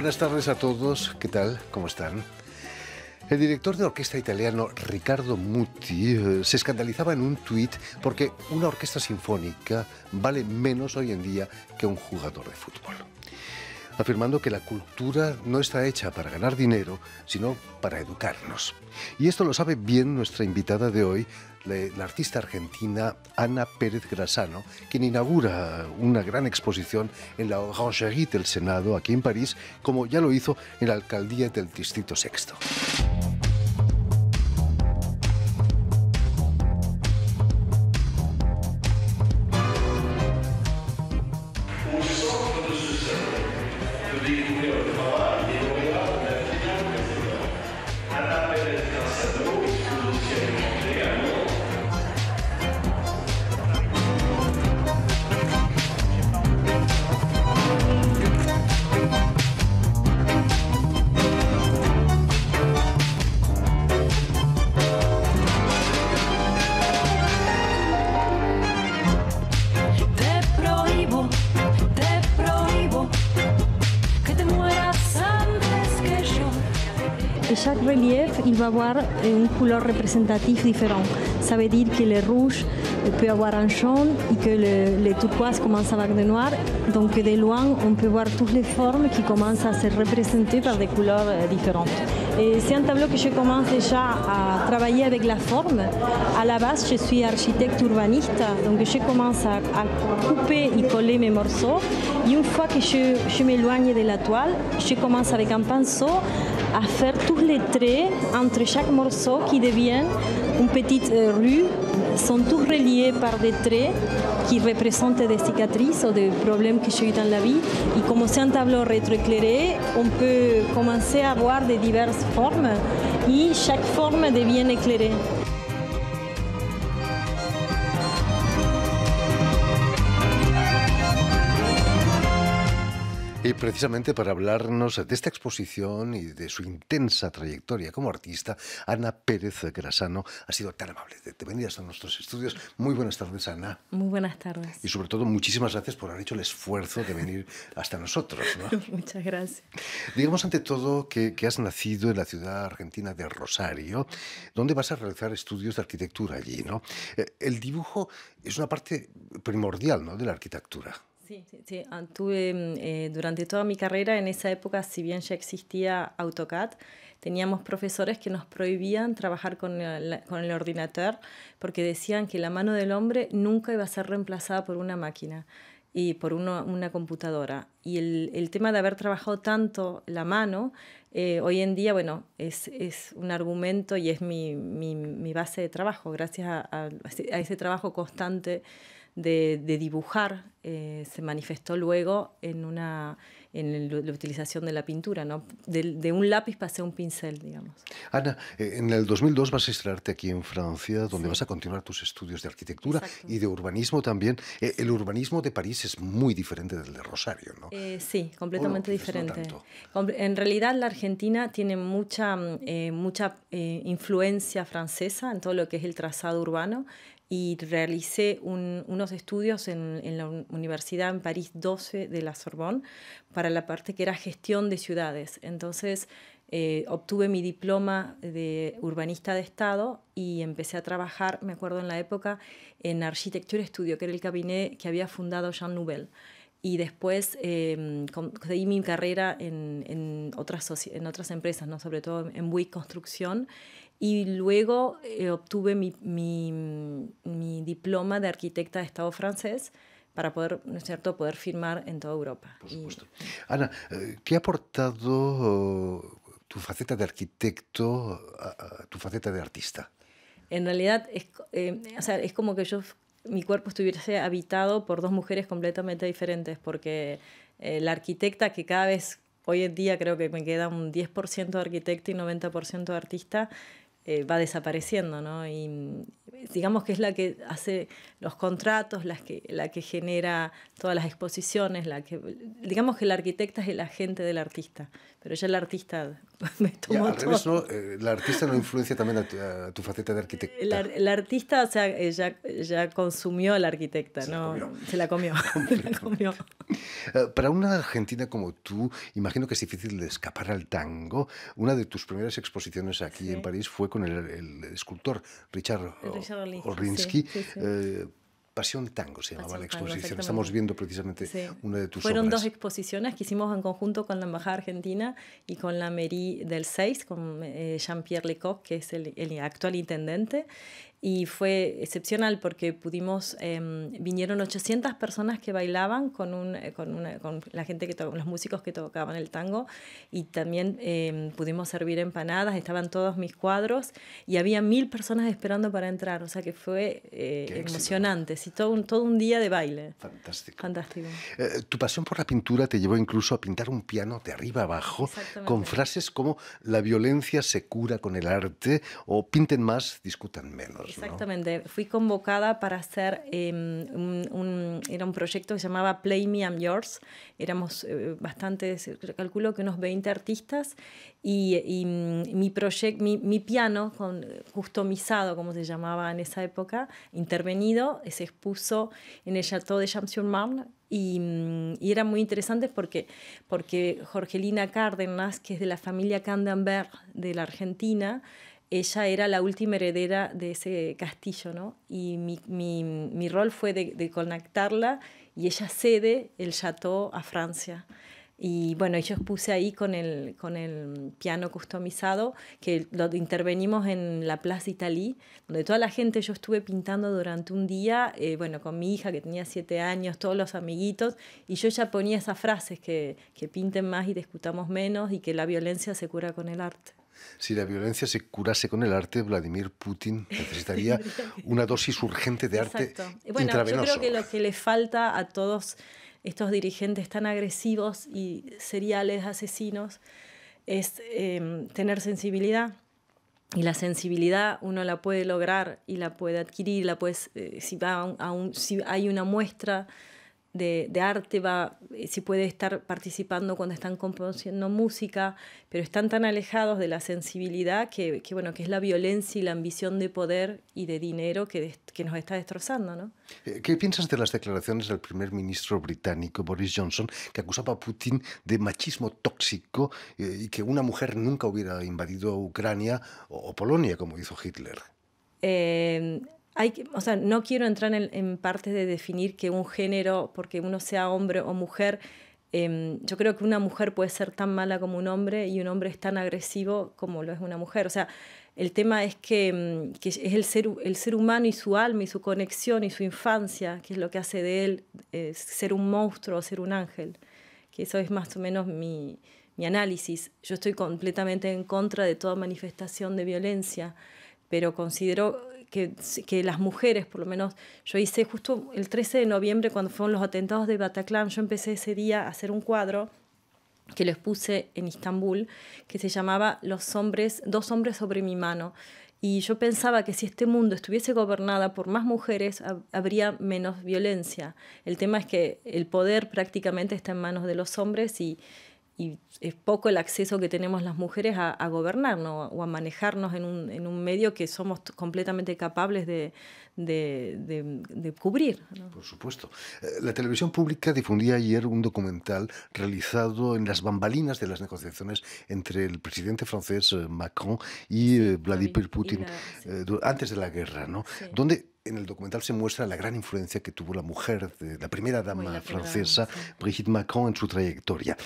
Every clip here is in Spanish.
Buenas tardes a todos, ¿qué tal? ¿Cómo están? El director de orquesta italiano Riccardo Muti eh, se escandalizaba en un tuit porque una orquesta sinfónica vale menos hoy en día que un jugador de fútbol, afirmando que la cultura no está hecha para ganar dinero, sino para educarnos. Y esto lo sabe bien nuestra invitada de hoy, la artista argentina Ana Pérez Grassano, quien inaugura una gran exposición en la Orangerie del Senado aquí en París, como ya lo hizo en la alcaldía del Distrito Sexto. chaque relief, il va avoir une couleur représentative différente. Ça veut dire que le rouge peut avoir un jaune et que le, turquoise commence avec le noir. Donc de loin, on peut voir toutes les formes qui commencent à se représenter par des couleurs euh, différentes. c'est un tableau que je commence déjà à travailler avec la forme. À la base, je suis architecte urbaniste, donc je commence à, couper et coller mes morceaux. Et une fois que je m'éloigne de la toile, je commence avec un pinceau à faire tous les traits entre chaque morceau qui devient une petite euh, rue, sont tous reliés par des traits qui représentent des cicatrices ou des problèmes que j'ai eu dans la vie. Et comme c'est un tableau rétroéclairé, on peut commencer à voir de diverses formes et chaque forme devient éclairée. Y precisamente para hablarnos de esta exposición y de su intensa trayectoria como artista, Ana Pérez Grasano ha sido tan amable de, venir hasta nuestros estudios. Muy buenas tardes, Ana. Muy buenas tardes. Y sobre todo, muchísimas gracias por haber hecho el esfuerzo de venir hasta nosotros. ¿no? Muchas gracias. Digamos ante todo que, has nacido en la ciudad argentina de Rosario, donde vas a realizar estudios de arquitectura allí, ¿no? Eh, el dibujo es una parte primordial ¿no? de la arquitectura. Sí, sí, mm, eh, durante toda mi carrera, en esa época, si bien ya existía AutoCAD, teníamos profesores que nos prohibían trabajar con el, con el ordenador porque decían que la mano del hombre nunca iba a ser reemplazada por una máquina y por una computadora. Y el, el, tema de haber trabajado tanto la mano, eh, hoy en día, bueno, es, es un argumento y es mi, mi, mi base de trabajo, gracias a, a, a ese trabajo constante de, dibujar eh, se manifestó luego en, una, en la utilización de la pintura, ¿no? de, un lápiz pasé a un pincel, digamos. Ana, eh, en el 2002 vas a instalarte aquí en Francia, donde vas a continuar tus estudios de arquitectura y de urbanismo también. Eh, el urbanismo de París es muy diferente del de Rosario, ¿no? sí, completamente diferente. en realidad la Argentina tiene mucha, mm, mucha influencia francesa en todo lo que es el trazado urbano y realicé unos estudios en, la Universidad en París 12 de la Sorbonne para la parte que era gestión de ciudades. Entonces eh, obtuve mi diploma de urbanista de Estado y empecé a trabajar, me acuerdo en la época, en Architecture Studio, que era el cabinet que había fundado Jean Nouvel. Y después eh, seguí mi carrera en, en, otras, en otras empresas, ¿no? sobre todo en Buick Construcción y luego eh, obtuve mi, mi, mm, mi, diploma de arquitecta de Estado francés para poder, ¿no es cierto?, poder firmar en toda Europa. Por supuesto. Ana, eh, ¿qué ha aportado eh, tu faceta de arquitecto a, tu faceta de artista? En realidad, es, o sea, es como que yo, mi cuerpo estuviese habitado por dos mujeres completamente diferentes, porque la arquitecta que cada vez hoy en día creo que me queda un 10% de arquitecta y 90% de artista, eh, va desapareciendo, ¿no? Y digamos que es la que hace los contratos, la que, la que genera todas las exposiciones, la que, digamos que el arquitecta es el agente del artista, pero ya el artista me tomó todo. Eh, la artista no influencia también a tu, faceta de arquitecta. el artista, o sea, eh, ya, ya consumió al la arquitecta, se ¿no? La se la comió. Eh, para una argentina como tú, imagino que es difícil de escapar al tango. Una de tus primeras exposiciones aquí en París fue con el, escultor Richard, Richard Orlinsky. Eh, Pasión Tango se llamaba la exposición. Estamos viendo precisamente una de tus Fueron dos exposiciones que hicimos en conjunto con la Embajada Argentina y con la Mairie del 6, con eh, Jean-Pierre Lecoq, que es el, el actual intendente y fue excepcional porque pudimos, em, vinieron 800 personas que bailaban con, un, eh, con, una, con la gente que los músicos que tocaban el tango y también em, pudimos servir empanadas, estaban todos mis cuadros y había mil personas esperando para entrar, o sea que fue eh, emocionante, sí, todo, un, todo un día de baile. Fantástico. Fantástico. Eh, tu pasión por la pintura te llevó incluso a pintar un piano de arriba abajo con frases como la violencia se cura con el arte o pinten más, discutan menos. Exactamente. Fui convocada para hacer em, un, era un proyecto que se llamaba Play Me I'm Yours. Éramos eh, bastante bastantes, calculo que unos 20 artistas y, mm, mi, project, mi, piano con, customizado, como se llamaba en esa época, intervenido, se expuso en el Chateau de champs sur mm, y, era muy interesante porque, porque Jorgelina Cárdenas, que es de la familia Candenberg de la Argentina, ella era la última heredera de ese castillo, ¿no? Y mi, rol fue de, conectarla y ella cede el chateau a Francia. Y bueno, yo puse ahí con el, con el piano customizado, que lo intervenimos en la Plaza Italí, donde toda la gente, yo estuve pintando durante un día, eh, bueno, con mi hija que tenía siete años, todos los amiguitos, y yo ya ponía esas frases que, que pinten más y discutamos menos y que la violencia se cura con el arte. Si la violencia se curase con el arte, Vladimir Putin necesitaría una dosis urgente de arte bueno, Yo creo que lo que le falta a todos estos dirigentes tan agresivos y seriales asesinos es em, tener sensibilidad. Y la sensibilidad uno la puede lograr y la puede adquirir, la puedes eh, si, va si hay una muestra de, de, arte, va, eh, si puede estar participando cuando están componiendo música, pero están tan alejados de la sensibilidad que, que, bueno, que es la violencia y la ambición de poder y de dinero que, que nos está destrozando. ¿no? Eh, ¿Qué piensas de las declaraciones del primer ministro británico Boris Johnson, que acusaba a Putin de machismo tóxico eh, y que una mujer nunca hubiera invadido Ucrania o, Polonia, como hizo Hitler? Eh, hay que, o sea, no quiero entrar en, en partes de definir que un género, porque uno sea hombre o mujer, em, yo creo que una mujer puede ser tan mala como un hombre y un hombre es tan agresivo como lo es una mujer. O sea, el tema es que, em, que, es el ser, el ser humano y su alma y su conexión y su infancia, que es lo que hace de él eh, ser un monstruo o ser un ángel. Que eso es más o menos mi, mi análisis. Yo estoy completamente en contra de toda manifestación de violencia, pero considero que, las mujeres, por lo menos yo hice justo el 13 de noviembre cuando fueron los atentados de Bataclan, yo empecé ese día a hacer un cuadro que les puse en Istambul, que se llamaba Los hombres, dos hombres sobre mi mano. Y yo pensaba que si este mundo estuviese gobernada por más mujeres, habría menos violencia. El tema es que el poder prácticamente está en manos de los hombres y, y es poco el acceso que tenemos las mujeres a, gobernarnos o a manejarnos en un, en un, medio que somos completamente capaces de, de, cubrir. Por supuesto. Eh, la televisión pública difundía ayer un documental realizado en las bambalinas de las negociaciones entre el presidente francés eh, Macron y eh, Vladimir Putin antes de la guerra, ¿no? Donde en el documental se muestra la gran influencia que tuvo la mujer, de la primera dama francesa, Brigitte Macron, en su trayectoria.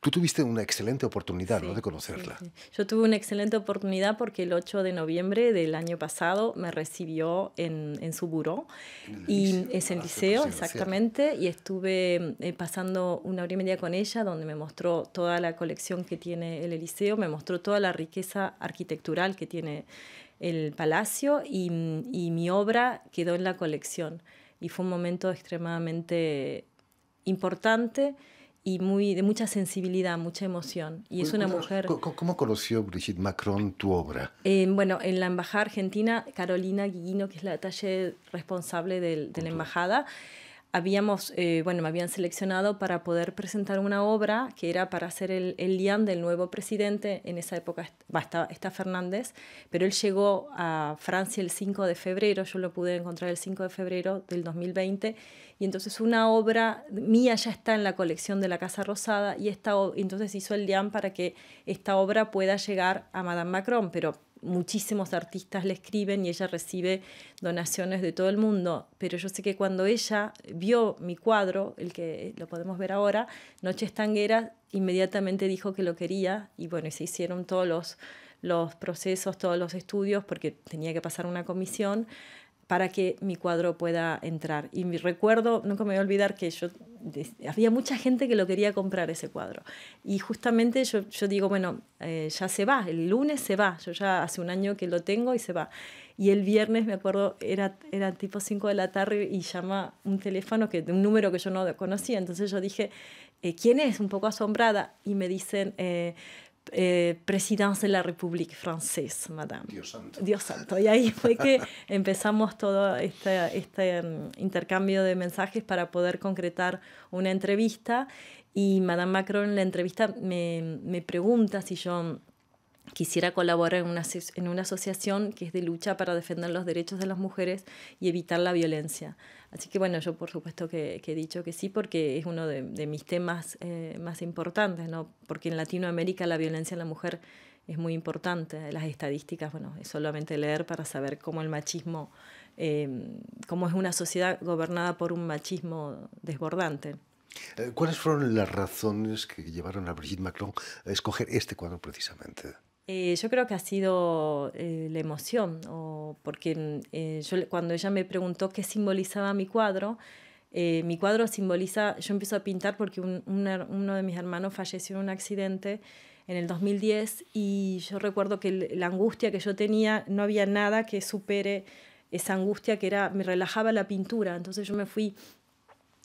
tú tuviste una excelente oportunidad ¿no? de conocerla. Yo tuve una excelente oportunidad porque el 8 de noviembre del año pasado me recibió en, su buró. y es el liceo, exactamente. Y estuve eh, pasando una hora y media con ella, donde me mostró toda la colección que tiene el Eliseo, me mostró toda la riqueza arquitectural que tiene el palacio y, y mi obra quedó en la colección. Y fue un momento extremadamente importante y muy, de mucha sensibilidad, mucha emoción. Y es una mujer... ¿Cómo, conoció Brigitte Macron tu obra? Eh, bueno, en la Embajada Argentina, Carolina Guiguino, que es la talle responsable de la embajada, habíamos, eh, bueno, me habían seleccionado para poder presentar una obra que era para hacer el, el del nuevo presidente. En esa época está, Fernández, pero él llegó a Francia el 5 de febrero, yo lo pude encontrar el 5 de febrero del 2020, y entonces una obra mía ya está en la colección de la Casa Rosada, y esta, entonces hizo el lian para que esta obra pueda llegar a Madame Macron, pero muchísimos artistas le escriben y ella recibe donaciones de todo el mundo, pero yo sé que cuando ella vio mi cuadro, el que lo podemos ver ahora, Noche Estanguera, inmediatamente dijo que lo quería y bueno, se hicieron todos los, los procesos, todos los estudios, porque tenía que pasar una comisión para que mi cuadro pueda entrar. Y mi recuerdo, nunca me voy a olvidar que yo había mucha gente que lo quería comprar ese cuadro. Y justamente yo, yo digo, bueno, eh, ya se va, el lunes se va, yo ya hace un año que lo tengo y se va. Y el viernes, me acuerdo, era, era tipo 5 de la tarde y llama un teléfono, que, un número que yo no conocía. Entonces yo dije, eh, ¿quién es? Un poco asombrada. Y me dicen, eh, eh, presidencia de la República Francesa, madame. Dios santo. Y ahí fue que empezamos todo este, este em, intercambio de mensajes para poder concretar una entrevista. Y madame Macron en la entrevista me, me pregunta si yo quisiera colaborar en una, asociación que es de lucha para defender los derechos de las mujeres y evitar la violencia. Así que bueno, yo por supuesto que, he dicho que sí porque es uno de, mis temas eh, más importantes, ¿no? porque en Latinoamérica la violencia en la mujer es muy importante. Las estadísticas, bueno, es solamente leer para saber cómo el machismo, eh, cómo es una sociedad gobernada por un machismo desbordante. Eh, ¿Cuáles fueron las razones que llevaron a Brigitte Macron a escoger este cuadro precisamente? Eh, yo creo que ha sido eh, la emoción, porque mm, eh, cuando ella me preguntó qué simbolizaba mi cuadro, mi cuadro simboliza, yo empiezo a pintar porque uno de mis hermanos falleció en un accidente en el 2010 y yo recuerdo que la angustia que yo tenía, no había nada que supere esa angustia que era, me relajaba la pintura, entonces yo me fui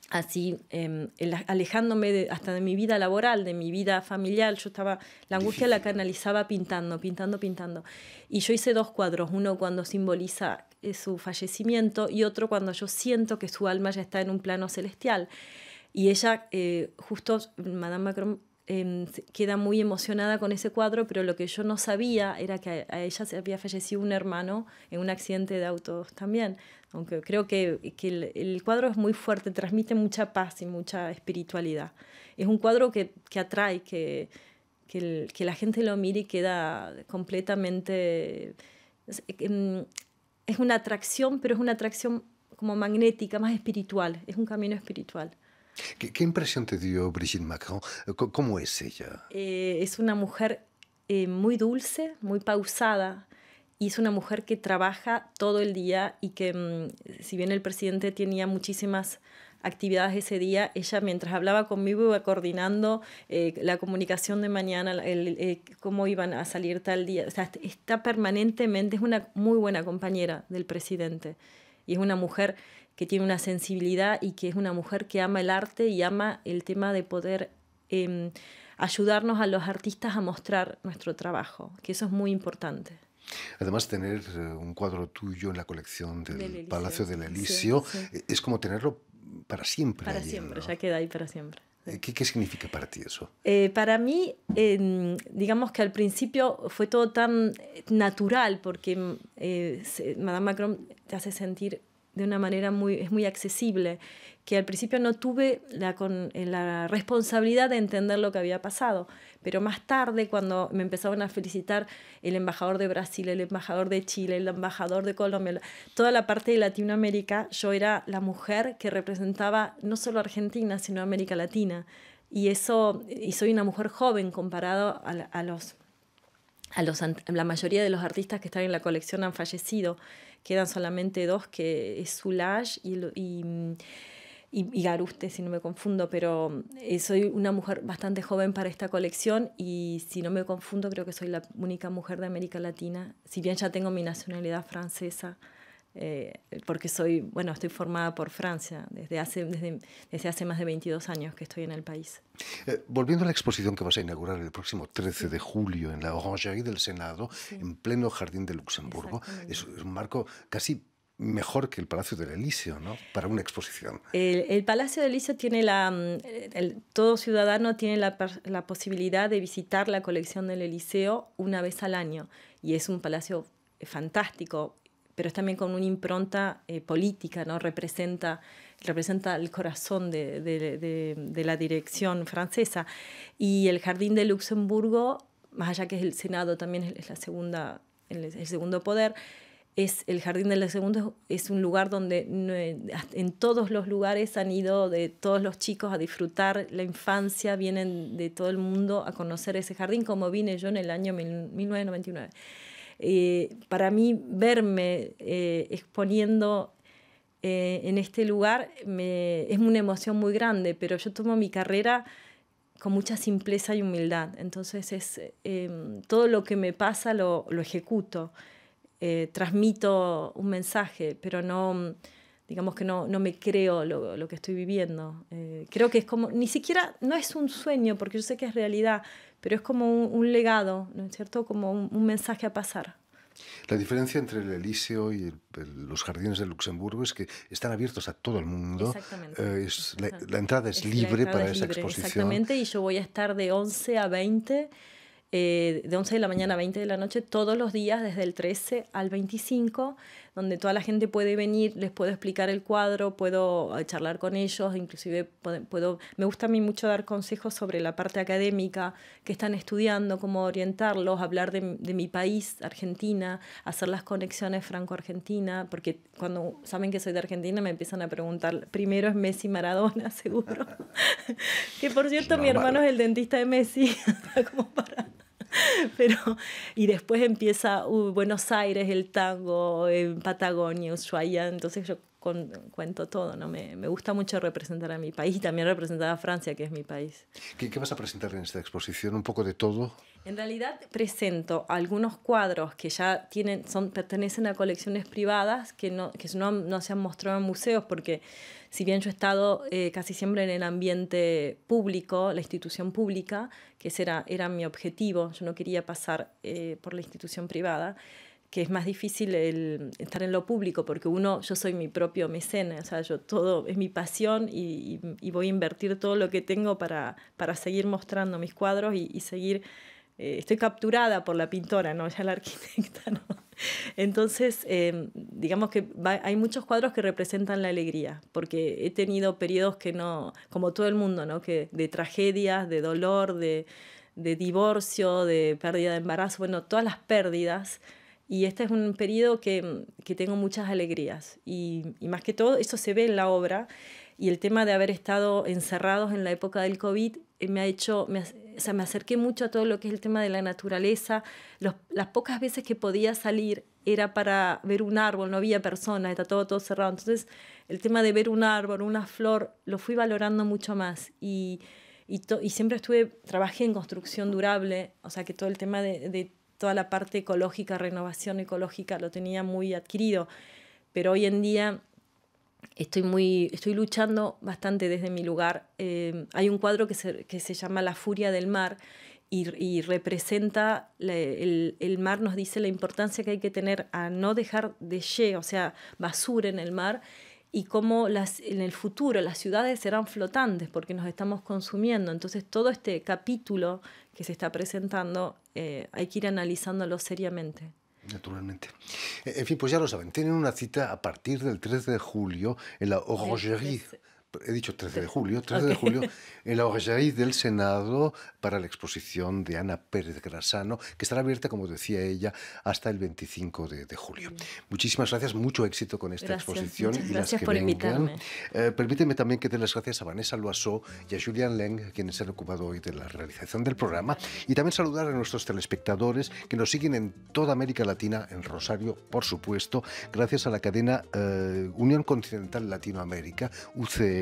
así em, alejándome hasta de mi vida laboral, de mi vida familiar, yo estaba, la angustia la canalizaba pintando, pintando, pintando. Y yo hice dos cuadros, uno cuando simboliza eh, su fallecimiento y otro cuando yo siento que su alma ya está en un plano celestial. Y ella, eh, justo, Madame Macron Em, queda muy emocionada con ese cuadro, pero lo que yo no sabía era que a, ella se había fallecido un hermano en un accidente de autos también. Aunque creo que, el, cuadro es muy fuerte, transmite mucha paz y mucha espiritualidad. Es un cuadro que, atrae, que, la gente lo mire y queda completamente... Em, es una atracción, pero es una atracción como magnética, más espiritual, es un camino espiritual. ¿Qué, impresión te dio Brigitte Macron? Eh, ¿Cómo es ella? Eh, es una mujer eh, muy dulce, muy pausada. Y es una mujer que trabaja todo el día y que, mm, si bien el presidente tenía muchísimas actividades ese día, ella mientras hablaba conmigo iba coordinando la comunicación de mañana, cómo iban a salir tal día. O sea, está permanentemente, es una muy buena compañera del presidente y es una mujer que tiene una sensibilidad y que es una mujer que ama el arte y ama el tema de poder em, ayudarnos a los artistas a mostrar nuestro trabajo, que eso es muy importante. Además, tener eh, un cuadro tuyo en la colección del, Palacio del Elíseo eh, es como tenerlo para siempre. Para siempre, ya queda ahí para siempre. Eh, ¿Qué, ¿Qué, significa para ti eso? para mí, em, digamos que al principio fue todo tan natural porque mm, Madame Macron te hace sentir de una manera muy, es muy accesible, que al principio no tuve la, con, eh, la responsabilidad de entender lo que había pasado, pero más tarde cuando me empezaban a felicitar el embajador de Brasil, el embajador de Chile, el embajador de Colombia, toda la parte de Latinoamérica, yo era la mujer que representaba no solo Argentina, sino América Latina. Y eso, y soy una mujer joven comparado a, los a la mayoría de los artistas que están en la colección han fallecido quedan solamente dos, que es Sulash y, y, mm, y, y Garuste, si no me confundo, pero eh, soy una mujer bastante joven para esta colección y si no me confundo creo que soy la única mujer de América Latina, si bien ya tengo mi nacionalidad francesa. Eh, porque soy, bueno, estoy formada por Francia desde hace, desde, desde hace más de 22 años que estoy en el país. Eh, volviendo a la exposición que vas a inaugurar el próximo 13 de julio en la Orangerie del Senado, en pleno jardín de Luxemburgo, es, un marco casi mejor que el Palacio del Elíseo, ¿no? Para una exposición. El, Palacio del Elíseo tiene la... Mm, todo ciudadano tiene la, la, posibilidad de visitar la colección del Eliseo una vez al año y es un palacio eh, fantástico, pero es también con una impronta eh, política, ¿no? Representa, representa el corazón de, de, la dirección francesa. Y el Jardín de Luxemburgo, más allá que es el Senado, también es la segunda, el, segundo poder, es el Jardín de Segundo es un lugar donde en todos los lugares han ido de todos los chicos a disfrutar la infancia, vienen de todo el mundo a conocer ese jardín, como vine yo en el año 1999. Eh, para mí verme eh, exponiendo eh, en este lugar es una emoción muy grande, pero yo tomo mi carrera con mucha simpleza y humildad. Entonces es em, todo lo que me pasa lo ejecuto, transmito un mensaje, pero no digamos que no, no me creo lo, lo que estoy viviendo. Eh, creo que es como, ni siquiera, no es un sueño, porque yo sé que es realidad, pero es como un, legado, ¿no es cierto? Como un, mensaje a pasar. La diferencia entre el Elíseo y los jardines de Luxemburgo es que están abiertos a todo el mundo. Exactamente. Eh, la, entrada es, libre para esa exposición. Exactamente, y yo voy a estar de 11 a 20. Eh, de 11 de la mañana a 20 de la noche todos los días desde el 13 al 25 donde toda la gente puede venir, les puedo explicar el cuadro, puedo eh, charlar con ellos, inclusive puedo, me gusta a mí mucho dar consejos sobre la parte académica, que están estudiando, cómo orientarlos, hablar de, mi país, Argentina, hacer las conexiones franco-argentina, porque cuando saben que soy de Argentina me empiezan a preguntar, primero es Messi Maradona, seguro. que por cierto, mi hermano es el dentista de Messi, como para... Pero, y después empieza uh, Buenos Aires, el tango, en Patagonia, Ushuaia. Entonces yo cuento todo, ¿no? Me, me, gusta mucho representar a mi país y también representar a Francia, que es mi país. ¿Qué, vas a presentar en esta exposición? ¿Un poco de todo? En realidad presento algunos cuadros que ya tienen, son, pertenecen a colecciones privadas que, no, que no, no se han mostrado en museos porque si bien yo he estado eh, casi siempre en el ambiente público, la institución pública, que ese era, era mi objetivo, yo no quería pasar eh, por la institución privada, que es más difícil el estar en lo público, porque uno, yo soy mi propio mecena, o sea, yo todo es mi pasión y, voy a invertir todo lo que tengo para, para seguir mostrando mis cuadros y, seguir, eh, estoy capturada por la pintora, no ya la arquitecta, ¿no? Entonces, eh, digamos que hay muchos cuadros que representan la alegría, porque he tenido periodos que no, como todo el mundo, ¿no? Que de tragedias, de dolor, de, de divorcio, de pérdida de embarazo, bueno, todas las pérdidas y este es un periodo que, mm, tengo muchas alegrías. Y, más que todo, eso se ve en la obra. Y el tema de haber estado encerrados en la época del COVID eh, me ha hecho, me, o sea, me acerqué mucho a todo lo que es el tema de la naturaleza. las pocas veces que podía salir era para ver un árbol, no había personas, está todo, todo cerrado. Entonces, el tema de ver un árbol, una flor, lo fui valorando mucho más. Y, y, siempre estuve, trabajé en construcción durable, o sea que todo el tema de toda la parte ecológica, renovación ecológica, lo tenía muy adquirido. Pero hoy en día estoy, muy, estoy luchando bastante desde mi lugar. Eh, hay un cuadro que se, llama La Furia del Mar y, representa, el, el, mar nos dice la importancia que hay que tener a no dejar de ye, o sea, basura en el mar y cómo las, en el futuro las ciudades serán flotantes porque nos estamos consumiendo. Entonces todo este capítulo que se está presentando eh, hay que ir analizándolo seriamente. Naturalmente. Eh, en fin, pues ya lo saben, tienen una cita a partir del 3 de julio en la Orangerie he dicho 13 de julio, 13 de julio, en la OGAI del Senado para la exposición de Ana Pérez Grasano, que estará abierta, como decía ella, hasta el 25 de, julio. Muchísimas gracias, mucho éxito con esta exposición. Y gracias las que por invitarme. Eh, permíteme también que dé las gracias a Vanessa Loiseau y a Julian Leng, quienes se han ocupado hoy de la realización del programa, y también saludar a nuestros telespectadores que nos siguen en toda América Latina, en Rosario, por supuesto, gracias a la cadena eh, Unión Continental Latinoamérica, UCE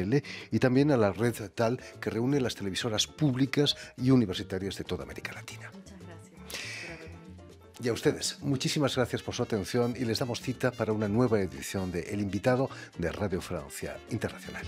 y también a la red tal que reúne las televisoras públicas y universitarias de toda América Latina. Muchas gracias. Y a ustedes, muchísimas gracias por su atención y les damos cita para una nueva edición de El Invitado de Radio Francia Internacional.